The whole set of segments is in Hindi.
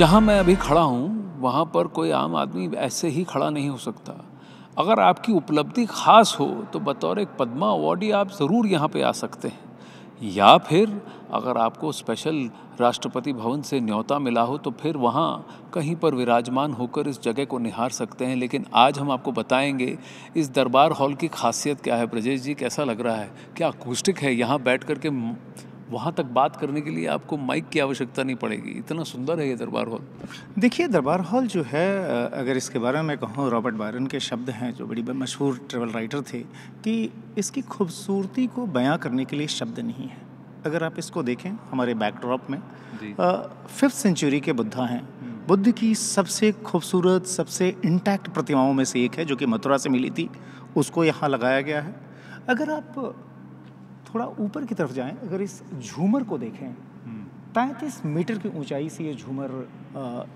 जहाँ मैं अभी खड़ा हूँ वहाँ पर कोई आम आदमी ऐसे ही खड़ा नहीं हो सकता अगर आपकी उपलब्धि खास हो तो बतौर एक पद्मा अवार्डी आप ज़रूर यहाँ पे आ सकते हैं या फिर अगर आपको स्पेशल राष्ट्रपति भवन से न्योता मिला हो तो फिर वहाँ कहीं पर विराजमान होकर इस जगह को निहार सकते हैं लेकिन आज हम आपको बताएंगे इस दरबार हॉल की खासियत क्या है ब्रजेश जी कैसा लग रहा है क्या अकूस्टिक है यहाँ बैठ कर के वहाँ तक बात करने के लिए आपको माइक की आवश्यकता नहीं पड़ेगी इतना सुंदर है ये दरबार हॉल देखिए दरबार हॉल जो है अगर इसके बारे में कहूँ रॉबर्ट बारन के शब्द हैं जो बड़ी मशहूर ट्रेवल राइटर थे कि इसकी खूबसूरती को बयां करने के लिए शब्द नहीं है अगर आप इसको देखें हमारे बैकड्रॉप में फिफ्थ सेंचुरी के बुद्धा हैं बुद्ध की सबसे खूबसूरत सबसे इंटैक्ट प्रतिमाओं में से एक है जो कि मथुरा से मिली थी उसको यहाँ लगाया गया है अगर आप थोड़ा ऊपर की तरफ जाएं अगर इस झूमर को देखें हम्म। पैंतीस मीटर की ऊंचाई से ये झूमर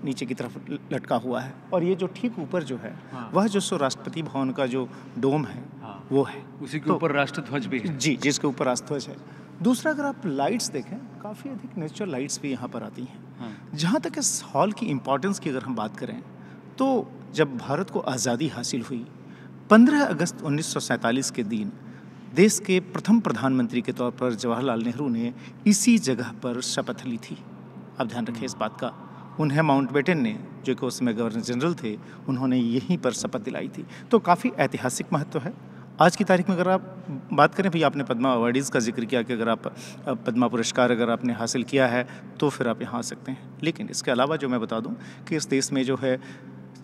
नीचे की तरफ लटका हुआ है और ये जो ठीक ऊपर जो है हाँ। वह जो सो राष्ट्रपति भवन का जो डोम है हाँ। वो है उसी के तो ऊपर तो, राष्ट्रध्वज भी है जी जिसके ऊपर राष्ट्रध्वज है दूसरा अगर आप लाइट्स देखें काफ़ी अधिक नेचुरल लाइट्स भी यहाँ पर आती हैं हाँ। जहाँ तक इस हॉल की इम्पोर्टेंस की अगर हम बात करें तो जब भारत को आज़ादी हासिल हुई पंद्रह अगस्त उन्नीस के दिन देश के प्रथम प्रधानमंत्री के तौर पर जवाहरलाल नेहरू ने इसी जगह पर शपथ ली थी आप ध्यान रखें इस हम्म। बात का उन्हें माउंटबेटन ने जो कि उस समय गवर्नर जनरल थे उन्होंने यहीं पर शपथ दिलाई थी तो काफ़ी ऐतिहासिक महत्व है आज की तारीख में अगर आप बात करें भाई आपने पद्मा अवार्डीज़ का जिक्र किया कि अगर आप पद्मा पुरस्कार अगर आपने हासिल किया है तो फिर आप यहाँ आ सकते हैं लेकिन इसके अलावा जो मैं बता दूँ कि इस देश में जो है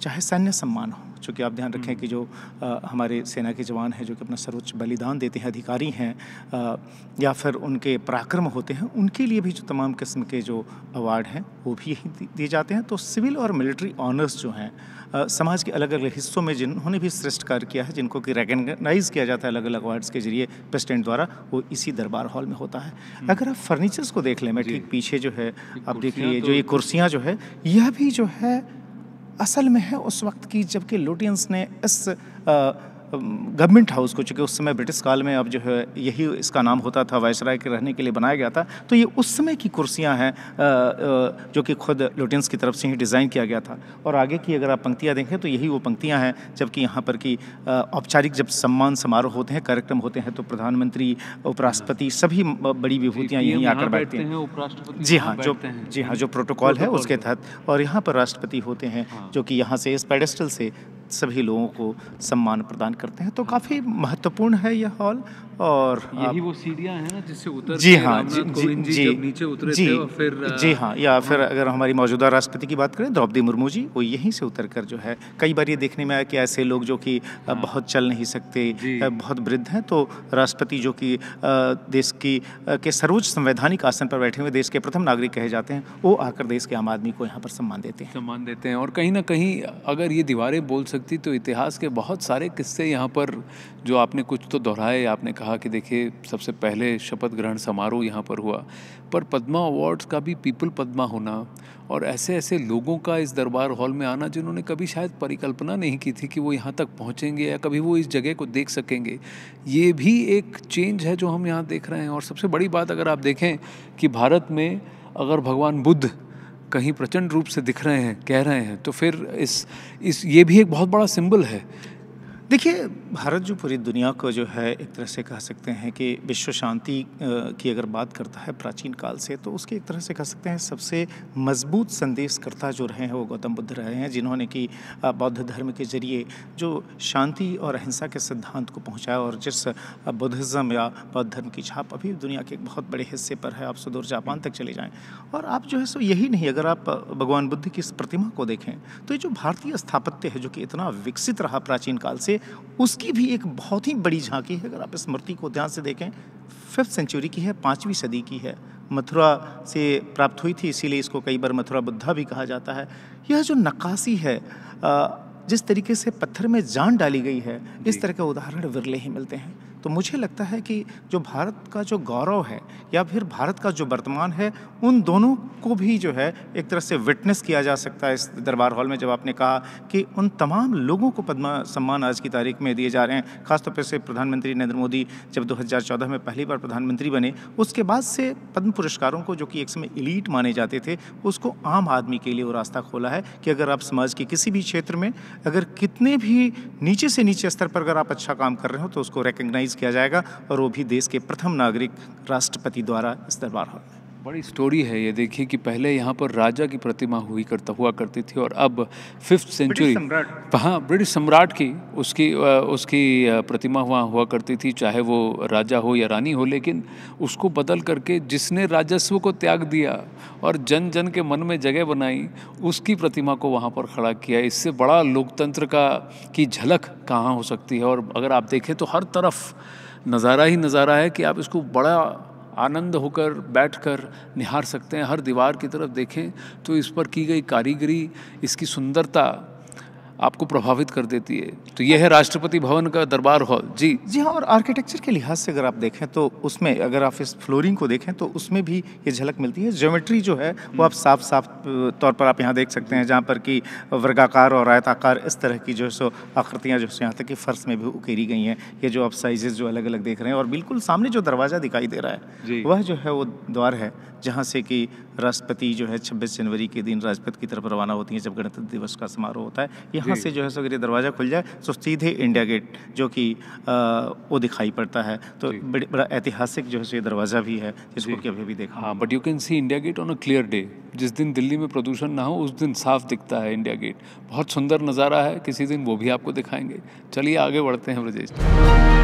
चाहे सैन्य सम्मान हो चूँकि आप ध्यान रखें कि जो आ, हमारे सेना के जवान हैं जो कि अपना सर्वोच्च बलिदान देते हैं अधिकारी हैं आ, या फिर उनके पराक्रम होते हैं उनके लिए भी जो तमाम किस्म के जो अवार्ड हैं वो भी यही दिए जाते हैं तो सिविल और मिलिट्री ऑनर्स जो हैं समाज के अलग अलग हिस्सों में जिन्होंने भी श्रेष्ठ कार्य किया है जिनको कि रेगनाइज़ किया जाता है अलग अलग अवार्ड्स के जरिए प्रेसिडेंट द्वारा वो इसी दरबार हॉल में होता है हम्म। अगर आप फर्नीचर्स को देख लें मैं ठीक पीछे जो है आप देख लीजिए तो जो ये कुर्सियाँ जो है यह भी जो है असल में है उस वक्त की जबकि लुटियंस ने इस गवर्नमेंट हाउस को चूँकि उस समय ब्रिटिश काल में अब जो है यही इसका नाम होता था वायसराय के रहने के लिए बनाया गया था तो ये उस समय की कुर्सियाँ हैं जो कि खुद लुटेंस की तरफ से ही डिज़ाइन किया गया था और आगे की अगर आप पंक्तियाँ देखें तो यही वो पंक्तियाँ हैं जबकि यहाँ पर कि औपचारिक जब सम्मान समारोह होते हैं कार्यक्रम होते हैं तो प्रधानमंत्री उपराष्ट्रपति सभी बड़ी विभूतियाँ यहीं आकर हाँ, बैठते हैं जी हाँ जो जी हाँ जो प्रोटोकॉल है उसके तहत और यहाँ पर राष्ट्रपति होते हैं हाँ। जो कि यहाँ से इस पेडेस्टल से सभी लोगों को सम्मान प्रदान करते हैं तो काफ़ी महत्वपूर्ण है यह हॉल और यही वो सीढ़ियां हैं ना जिससे उतर जी हाँ जी जी, जी, नीचे उतरे जी, थे और फिर जी हाँ या हाँ। फिर अगर हमारी मौजूदा राष्ट्रपति की बात करें द्रौपदी मुर्मू जी वो यहीं से उतर कर जो है कई बार ये देखने में आया कि ऐसे लोग जो कि हाँ। बहुत चल नहीं सकते बहुत वृद्ध हैं तो राष्ट्रपति जो कि देश की के सर्वोच्च संवैधानिक आसन पर बैठे हुए देश के प्रथम नागरिक कहे जाते हैं वो आकर देश के आम आदमी को यहाँ पर सम्मान देते हैं सम्मान देते हैं और कहीं ना कहीं अगर ये दीवारें बोल सकते लगती तो इतिहास के बहुत सारे किस्से यहाँ पर जो आपने कुछ तो दोहराए आपने कहा कि देखिए सबसे पहले शपथ ग्रहण समारोह यहाँ पर हुआ पर पद्मा अवार्ड्स का भी पीपल पद्मा होना और ऐसे ऐसे लोगों का इस दरबार हॉल में आना जिन्होंने कभी शायद परिकल्पना नहीं की थी कि वो यहाँ तक पहुँचेंगे या कभी वो इस जगह को देख सकेंगे ये भी एक चेंज है जो हम यहाँ देख रहे हैं और सबसे बड़ी बात अगर आप देखें कि भारत में अगर भगवान बुद्ध कहीं प्रचंड रूप से दिख रहे हैं कह रहे हैं तो फिर इस इस ये भी एक बहुत बड़ा सिंबल है देखिए भारत जो पूरी दुनिया को जो है एक तरह से कह सकते हैं कि विश्व शांति की अगर बात करता है प्राचीन काल से तो उसके एक तरह से कह सकते हैं सबसे मजबूत संदेशकर्ता जो रहे हैं वो गौतम बुद्ध रहे हैं जिन्होंने कि बौद्ध धर्म के जरिए जो शांति और अहिंसा के सिद्धांत को पहुँचाया और जिस बुद्धिज़्म या बौद्ध धर्म की छाप अभी दुनिया के एक बहुत बड़े हिस्से पर है आप सुदूर जापान तक चले जाएँ और आप जो है सो यही नहीं अगर आप भगवान बुद्ध की इस प्रतिमा को देखें तो ये जो भारतीय स्थापत्य है जो कि इतना विकसित रहा प्राचीन काल से उसकी भी एक बहुत ही बड़ी झांकी है अगर आप स्मृति को ध्यान से देखें फिफ्थ सेंचुरी की है पाँचवीं सदी की है मथुरा से प्राप्त हुई थी इसीलिए इसको कई बार मथुरा बुद्धा भी कहा जाता है यह जो नक्काशी है जिस तरीके से पत्थर में जान डाली गई है इस तरह के उदाहरण विरले ही मिलते हैं तो मुझे लगता है कि जो भारत का जो गौरव है या फिर भारत का जो वर्तमान है उन दोनों को भी जो है एक तरह से विटनेस किया जा सकता है इस दरबार हॉल में जब आपने कहा कि उन तमाम लोगों को पद्म सम्मान आज की तारीख में दिए जा रहे हैं खासतौर पर से प्रधानमंत्री नरेंद्र मोदी जब 2014 में पहली बार प्रधानमंत्री बने उसके बाद से पद्म पुरस्कारों को जो कि एक समय इलीट माने जाते थे उसको आम आदमी के लिए वो रास्ता खोला है कि अगर आप समाज के किसी भी क्षेत्र में अगर कितने भी नीचे से नीचे स्तर पर अगर आप अच्छा काम कर रहे हो तो उसको रिकग्नाइज किया जाएगा और वो भी देश के प्रथम नागरिक राष्ट्रपति द्वारा इस दरबार हॉल में बड़ी स्टोरी है ये देखिए कि पहले यहाँ पर राजा की प्रतिमा हुई करता हुआ करती थी और अब फिफ्थ सेंचुरी हाँ ब्रिटिश सम्राट की उसकी उसकी प्रतिमा हुआ हुआ करती थी चाहे वो राजा हो या रानी हो लेकिन उसको बदल करके जिसने राजस्व को त्याग दिया और जन जन के मन में जगह बनाई उसकी प्रतिमा को वहाँ पर खड़ा किया इससे बड़ा लोकतंत्र का की झलक कहाँ हो सकती है और अगर आप देखें तो हर तरफ नज़ारा ही नज़ारा है कि आप इसको बड़ा आनंद होकर बैठकर निहार सकते हैं हर दीवार की तरफ देखें तो इस पर की गई कारीगरी इसकी सुंदरता आपको प्रभावित कर देती है तो यह है राष्ट्रपति भवन का दरबार हॉल जी जी हाँ और आर्किटेक्चर के लिहाज से अगर आप देखें तो उसमें अगर आप इस फ्लोरिंग को देखें तो उसमें भी ये झलक मिलती है ज्योमेट्री जो है वो आप साफ साफ तौर पर आप यहाँ देख सकते हैं जहाँ पर कि वर्गाकार और आयताकार इस तरह की जो है सो आकृतियाँ जो है यहाँ तक कि फ़र्श में भी उकेरी गई हैं ये जो आप साइजेस जो अलग अलग देख रहे हैं और बिल्कुल सामने जो दरवाज़ा दिखाई दे रहा है वह जो है वो द्वार है जहाँ से कि राष्ट्रपति जो है छब्बीस जनवरी के दिन राजपथ की तरफ रवाना होती हैं जब गणतंत्र दिवस का समारोह होता है यहाँ यहाँ से जो है सो अगर ये दरवाज़ा खुल जाए तो सीधे इंडिया गेट जो कि वो दिखाई पड़ता है तो बड़ा ऐतिहासिक जो है सो ये दरवाज़ा भी है जिसको कि अभी भी देखा हाँ but you can see India get on a clear day जिस दिन दिल्ली में प्रदूषण ना हो उस दिन साफ दिखता है इंडिया गेट बहुत सुंदर नज़ारा है किसी दिन वो भी आपको दिखाएंगे चलिए आगे बढ़ते हैं ब्रजेश